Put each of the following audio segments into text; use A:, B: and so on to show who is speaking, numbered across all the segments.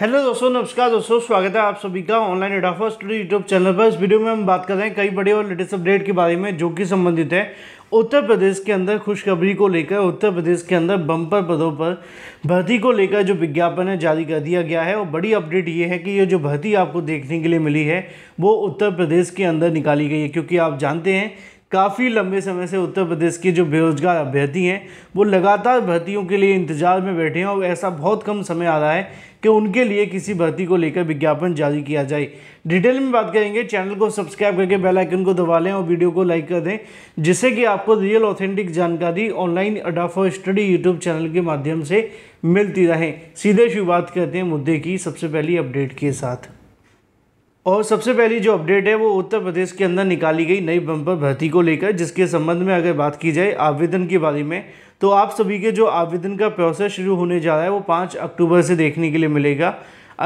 A: hello दोस्तों नमस्कार दोस्तों स्वागत है आप सभी का ऑनलाइन एडाफा स्टडी यूट्यूब चैनल पर इस वीडियो में हम बात कर रहे हैं कई बड़े और लेटेस्ट अपडेट के बारे में जो कि संबंधित है उत्तर प्रदेश के अंदर खुशखबरी को लेकर उत्तर प्रदेश के अंदर बम्पर पदों पर भर्ती को लेकर जो विज्ञापन है जारी कर दिया गया है और बड़ी अपडेट ये है कि ये जो भर्ती आपको देखने के लिए मिली है वो उत्तर प्रदेश के अंदर निकाली गई है क्योंकि आप जानते हैं काफ़ी लंबे समय से उत्तर प्रदेश के जो बेरोजगार अभ्यर्थी हैं वो लगातार भर्तियों के लिए इंतजार में बैठे हैं और ऐसा बहुत कम समय आ रहा है कि उनके लिए किसी भर्ती को लेकर विज्ञापन जारी किया जाए डिटेल में बात करेंगे चैनल को सब्सक्राइब करके बेल आइकन को दबा लें और वीडियो को लाइक कर दें जिससे कि आपको रियल ऑथेंटिक जानकारी ऑनलाइन अडाफो स्टडी यूट्यूब चैनल के माध्यम से मिलती रहे सीधे शुरुआत करते हैं मुद्दे की सबसे पहली अपडेट के साथ और सबसे पहली जो अपडेट है वो उत्तर प्रदेश के अंदर निकाली गई नई बम्पर भर्ती को लेकर जिसके संबंध में अगर बात की जाए आवेदन के बारे में तो आप सभी के जो आवेदन का प्रोसेस शुरू होने जा रहा है वो पाँच अक्टूबर से देखने के लिए मिलेगा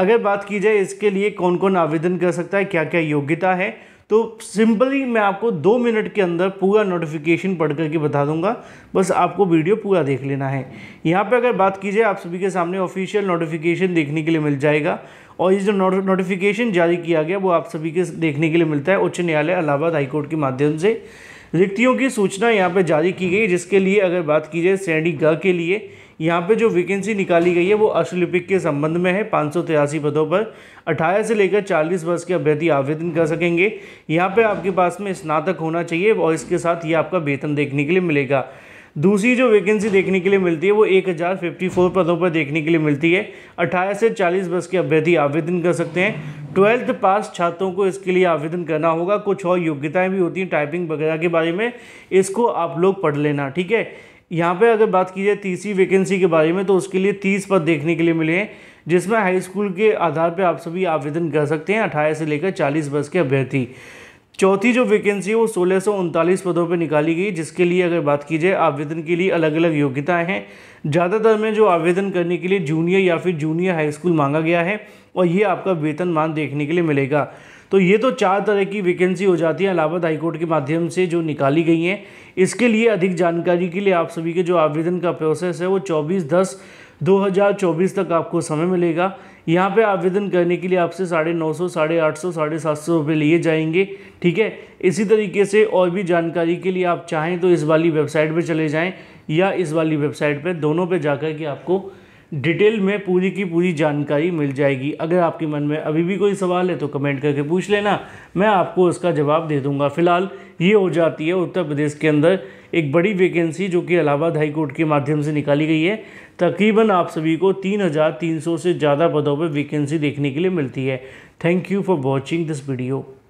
A: अगर बात की जाए इसके लिए कौन कौन आवेदन कर सकता है क्या क्या योग्यता है तो सिंपली मैं आपको दो मिनट के अंदर पूरा नोटिफिकेशन पढ़ करके बता दूंगा बस आपको वीडियो पूरा देख लेना है यहाँ पे अगर बात की जाए आप सभी के सामने ऑफिशियल नोटिफिकेशन देखने के लिए मिल जाएगा और ये जो नोटिफिकेशन जारी किया गया वो आप सभी के देखने के लिए मिलता है उच्च न्यायालय इलाहाबाद हाईकोर्ट के माध्यम से रिक्तियों की सूचना यहाँ पर जारी की गई जिसके लिए अगर बात की जाए श्रेणी ग के लिए यहाँ पे जो वैकेंसी निकाली गई है वो अश्वलिपिक के संबंध में है पाँच पदों पर 18 से लेकर 40 वर्ष के अभ्यर्थी आवेदन कर सकेंगे यहाँ पे आपके पास में स्नातक होना चाहिए और इसके साथ ये आपका वेतन देखने के लिए मिलेगा दूसरी जो वैकेंसी देखने के लिए मिलती है वो एक हज़ार फिफ्टी फोर पदों पर देखने के लिए मिलती है अट्ठारह से चालीस वर्ष के अभ्यर्थी आवेदन कर सकते हैं ट्वेल्थ पास छात्रों को इसके लिए आवेदन करना होगा कुछ और योग्यताएं भी होती हैं टाइपिंग वगैरह के बारे में इसको आप लोग पढ़ लेना ठीक है यहाँ पर अगर बात की जाए तीसरी वैकेंसी के बारे में तो उसके लिए तीस पद देखने के लिए मिले हैं जिसमें हाई स्कूल के आधार पर आप सभी आवेदन कर सकते हैं अट्ठाईस से लेकर चालीस वर्ष के अभ्यर्थी चौथी जो वैकेंसी है वो सोलह पदों पर निकाली गई जिसके लिए अगर बात की जाए आवेदन के लिए अलग अलग योग्यताएं हैं ज़्यादातर में जो आवेदन करने के लिए जूनियर या फिर जूनियर हाई स्कूल मांगा गया है और ये आपका वेतन मान देखने के लिए मिलेगा तो ये तो चार तरह की वैकेंसी हो जाती है इलाहाबाद हाईकोर्ट के माध्यम से जो निकाली गई हैं इसके लिए अधिक जानकारी के लिए आप सभी के जो आवेदन का प्रोसेस है वो चौबीस दस 2024 तक आपको समय मिलेगा यहाँ पे आवेदन करने के लिए आपसे साढ़े नौ सौ साढ़े आठ सौ साढ़े सात सौ रुपये लिए जाएंगे ठीक है इसी तरीके से और भी जानकारी के लिए आप चाहें तो इस वाली वेबसाइट पे चले जाएं या इस वाली वेबसाइट पे दोनों पे जाकर के आपको डिटेल में पूरी की पूरी जानकारी मिल जाएगी अगर आपके मन में अभी भी कोई सवाल है तो कमेंट करके पूछ लेना मैं आपको उसका जवाब दे दूंगा फिलहाल ये हो जाती है उत्तर प्रदेश के अंदर एक बड़ी वैकेंसी जो कि इलाहाबाद हाई कोर्ट के माध्यम से निकाली गई है तकरीबन आप सभी को 3,300 से ज़्यादा पदों पर वैकेंसी देखने के लिए मिलती है thank you for watching this video